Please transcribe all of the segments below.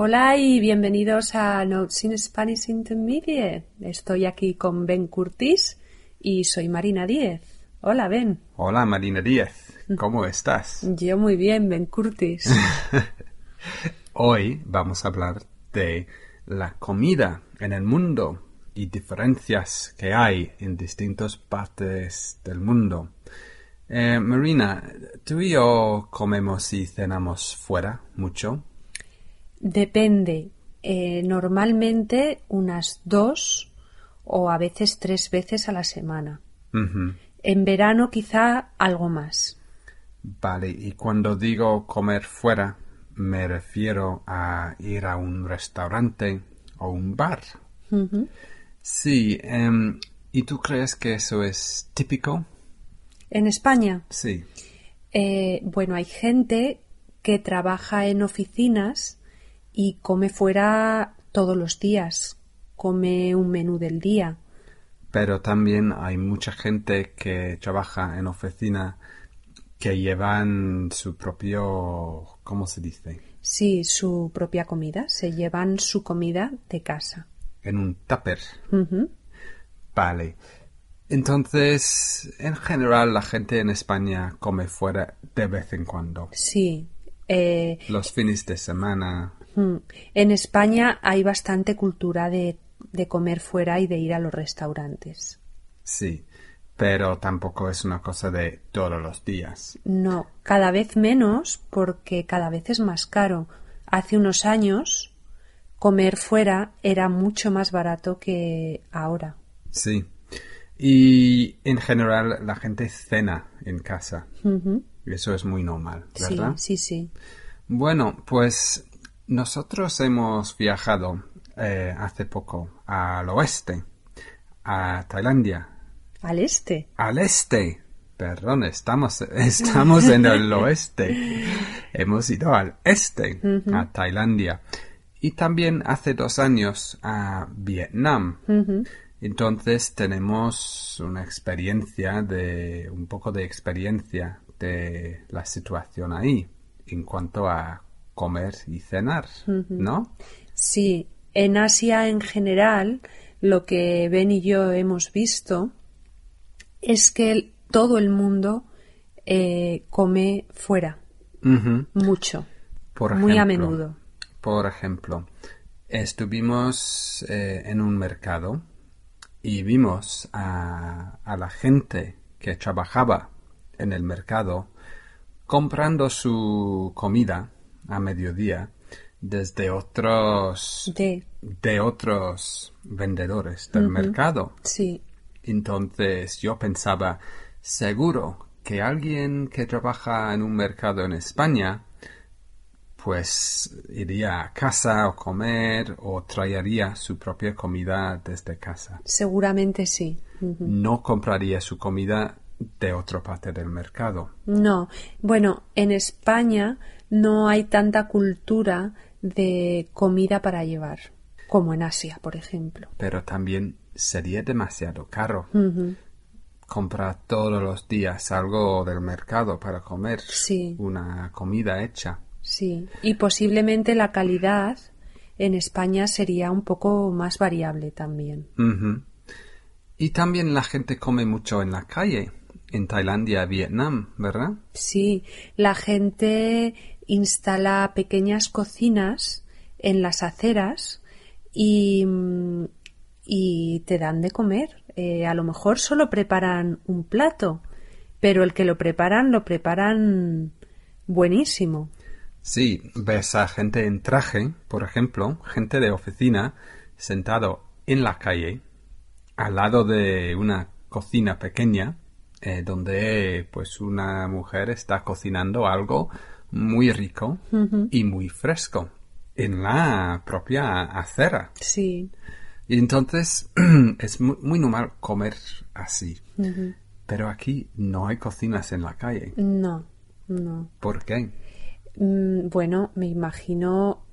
Hola y bienvenidos a Notes in Spanish Intermediate. Estoy aquí con Ben Curtis y soy Marina Díez. Hola, Ben. Hola, Marina Díez. ¿Cómo estás? Yo muy bien, Ben Curtis. Hoy vamos a hablar de la comida en el mundo y diferencias que hay en distintas partes del mundo. Eh, Marina, tú y yo comemos y cenamos fuera mucho Depende. Eh, normalmente unas dos o a veces tres veces a la semana. En verano quizá algo más. Vale, y cuando digo comer fuera, me refiero a ir a un restaurante o un bar. Sí, em, ¿y tú crees que eso es típico? ¿En España? Sí. Eh, bueno, hay gente que trabaja en oficinas y come fuera todos los días, come un menú del día. Pero también hay mucha gente que trabaja en oficina que llevan su propio, ¿cómo se dice? Sí, su propia comida, se llevan su comida de casa. En un tupper. Vale. Entonces, en general, la gente en España come fuera de vez en cuando. Sí. Eh, los fines de semana. Mm. En España hay bastante cultura de, comer fuera y de ir a los restaurantes. Sí, pero tampoco es una cosa de todos los días. No, cada vez menos porque cada vez es más caro. Hace unos años comer fuera era mucho más barato que ahora. Sí. Y en general la gente cena en casa. y Eso es muy normal, ¿verdad? Sí, sí, sí. Bueno, pues nosotros hemos viajado eh, hace poco al oeste, a Tailandia. Al este. Al este. Perdón, estamos, estamos en el oeste. hemos ido al este, a Tailandia. Y también hace dos años a Vietnam. Entonces tenemos una experiencia de, un poco de experiencia de la situación ahí en cuanto a comer y cenar, ¿no? Sí, en Asia en general, lo que Ben y yo hemos visto es que todo el mundo eh, come fuera, mucho, muy a menudo. Por ejemplo, estuvimos eh, en un mercado y vimos a la gente que trabajaba en el mercado comprando su comida a mediodía desde otros de, otros vendedores del mercado. Sí. Entonces yo pensaba, seguro que alguien que trabaja en un mercado en España pues iría a casa o comer o traería su propia comida desde casa. Seguramente sí. No compraría su comida de otra parte del mercado. No, bueno, en España no hay tanta cultura de comida para llevar como en Asia, por ejemplo. Pero también sería demasiado caro. Comprar todos los días algo del mercado para comer una comida hecha. Sí, y posiblemente la calidad en España sería un poco más variable también. Y también la gente come mucho en la calle en Tailandia, Vietnam, ¿verdad? Sí, la gente instala pequeñas cocinas en las aceras y, mm, te dan de comer. Eh, a lo mejor solo preparan un plato, pero el que lo preparan lo preparan buenísimo. Sí, ves a gente en traje, por ejemplo, gente de oficina, sentado en la calle, al lado de una cocina pequeña, eh, donde pues una mujer está cocinando algo muy rico y muy fresco en la propia acera. Sí. Y entonces es muy, normal comer así. Pero aquí no hay cocinas en la calle. No, no. ¿Por qué? Mm, bueno, me imagino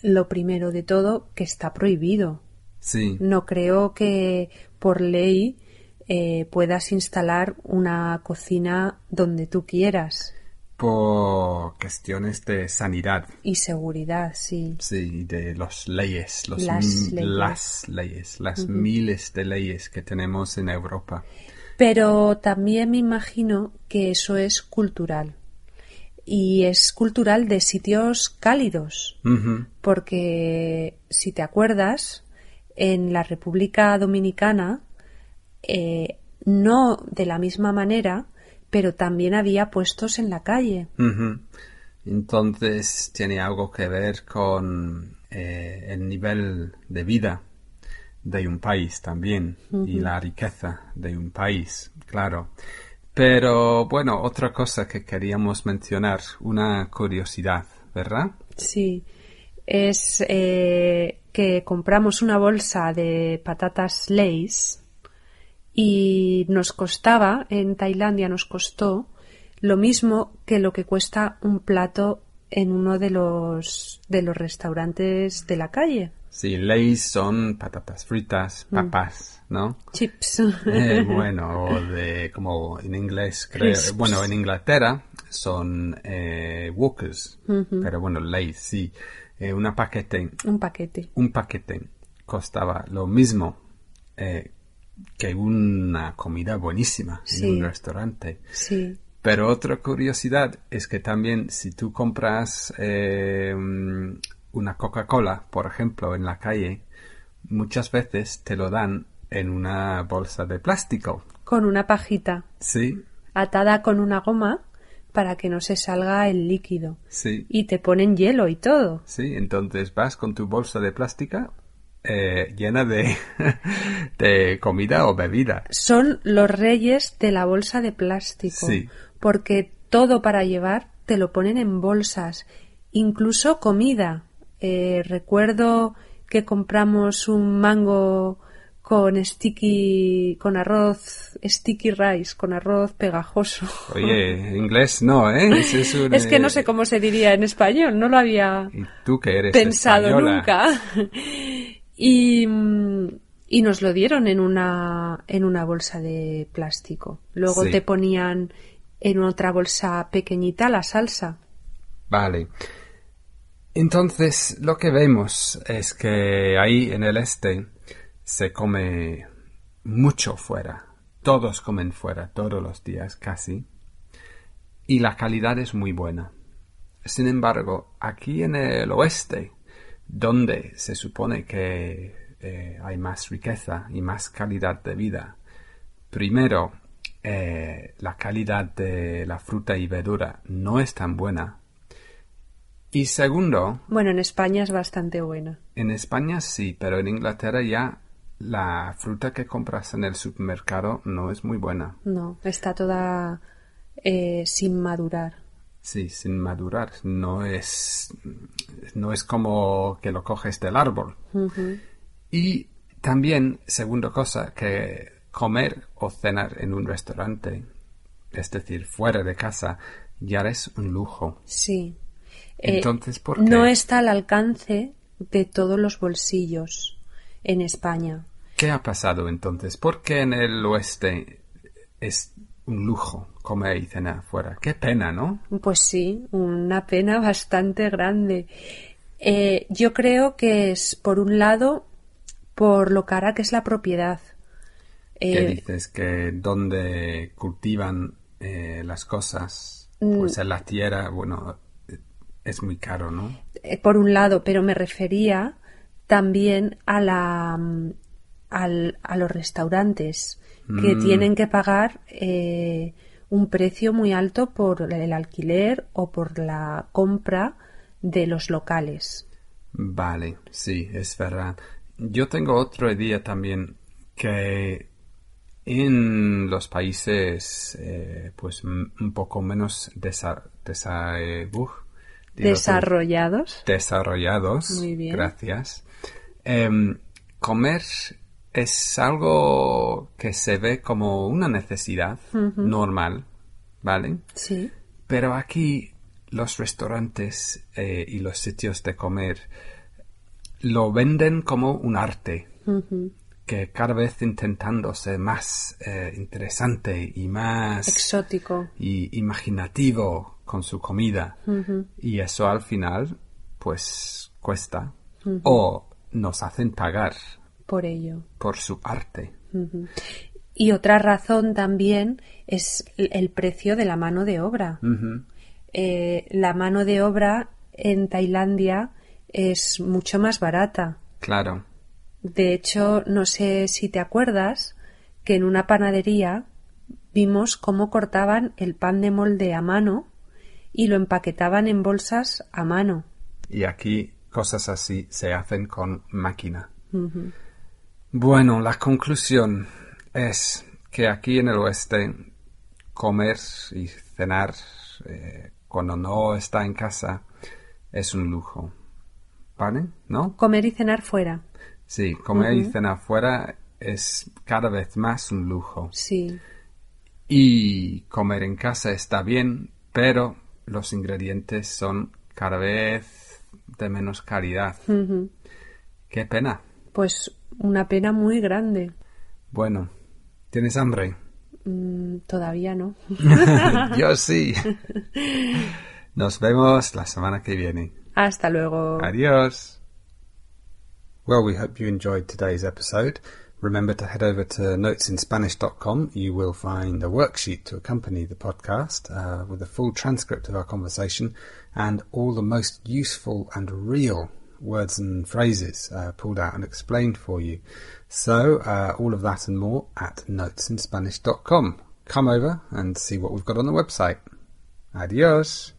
lo primero de todo que está prohibido. Sí. No creo que por ley eh, puedas instalar una cocina donde tú quieras. Por cuestiones de sanidad. Y seguridad, sí. Sí, de las, leyes. las leyes, las miles de leyes que tenemos en Europa. Pero también me imagino que eso es cultural. Y es cultural de sitios cálidos. Porque, si te acuerdas, en la República Dominicana eh, no de la misma manera, pero también había puestos en la calle. Entonces tiene algo que ver con eh, el nivel de vida de un país también y la riqueza de un país, claro. Pero bueno, otra cosa que queríamos mencionar, una curiosidad, ¿verdad? Sí, es eh, que compramos una bolsa de patatas Lay's y nos costaba, en Tailandia nos costó lo mismo que lo que cuesta un plato en uno de los, de los restaurantes de la calle. Sí, leis son patatas fritas, mm. papas, ¿no? Chips. Eh, bueno, de, como en inglés, creo, bueno, en Inglaterra son eh, walkers, pero bueno, leis, sí. Eh, una paquete. Un paquete. Un paquete costaba lo mismo eh, que hay una comida buenísima en un restaurante. Sí. Pero otra curiosidad es que también si tú compras eh, una Coca-Cola, por ejemplo, en la calle, muchas veces te lo dan en una bolsa de plástico. Con una pajita. Sí. Atada con una goma para que no se salga el líquido. Sí. Y te ponen hielo y todo. Sí, entonces vas con tu bolsa de plástica eh, llena de, comida o bebida. Son los reyes de la bolsa de plástico. Porque todo para llevar te lo ponen en bolsas, incluso comida. Eh, recuerdo que compramos un mango con sticky, con arroz, sticky rice, con arroz pegajoso. Oye, inglés no, ¿eh? Es, que no eh, sé cómo se diría en español, no lo había tú que eres pensado nunca. Y, nos lo dieron en una, en una bolsa de plástico. Luego te ponían en otra bolsa pequeñita la salsa. Vale. Entonces, lo que vemos es que ahí en el este se come mucho fuera. Todos comen fuera, todos los días casi. Y la calidad es muy buena. Sin embargo, aquí en el oeste donde se supone que eh, hay más riqueza y más calidad de vida. Primero, eh, la calidad de la fruta y verdura no es tan buena. Y segundo... Bueno, en España es bastante buena. En España sí, pero en Inglaterra ya la fruta que compras en el supermercado no es muy buena. No, está toda eh, sin madurar. Sí, sin madurar. No es, no es como que lo coges del árbol. Y también, segunda cosa, que comer o cenar en un restaurante, es decir, fuera de casa, ya es un lujo. Sí. Eh, entonces, ¿por qué? No está al alcance de todos los bolsillos en España. ¿Qué ha pasado entonces? ¿Por qué en el oeste es un lujo? comer y cenar afuera. Qué pena, ¿no? Pues sí, una pena bastante grande. Eh, yo creo que es, por un lado, por lo cara que es la propiedad. Eh, dices? Que donde cultivan eh, las cosas, mm. pues en la tierra, bueno, es muy caro, ¿no? por un lado, pero me refería también a, la, mm, al, a los restaurantes que mm. tienen que pagar eh, un precio muy alto por el alquiler o por la compra de los locales. Vale, sí, es verdad. Yo tengo otro idea también que en los países eh, pues un poco menos desarrollados desarrollados Muy bien. gracias em, comer es algo que se ve como una necesidad normal, ¿vale? Sí. Pero aquí los restaurantes eh, y los sitios de comer lo venden como un arte, que cada vez intentando ser más eh, interesante y más... Exótico. Y imaginativo con su comida. Y eso al final, pues, cuesta. O nos hacen pagar por ello. Por su arte. Y otra razón también es el precio de la mano de obra. Eh, la mano de obra en Tailandia es mucho más barata. Claro. De hecho, no sé si te acuerdas que en una panadería vimos cómo cortaban el pan de molde a mano y lo empaquetaban en bolsas a mano. Y aquí cosas así se hacen con máquina. Bueno, la conclusión es que aquí en el oeste comer y cenar eh, cuando no está en casa es un lujo. ¿Vale? ¿No? Comer y cenar fuera. Sí, comer y cenar fuera es cada vez más un lujo. Sí. Y comer en casa está bien, pero los ingredientes son cada vez de menos calidad. Qué pena. pues una pena muy grande. Bueno, ¿tienes hambre? Mm, todavía no. Yo sí. Nos vemos la semana que viene. Hasta luego. Adiós. Well, we hope you enjoyed today's episode. Remember to head over to notesinspanish.com. You will find a worksheet to accompany the podcast uh, with a full transcript of our conversation and all the most useful and real words and phrases uh, pulled out and explained for you. So, uh, all of that and more at notesinspanish.com. Come over and see what we've got on the website. Adios.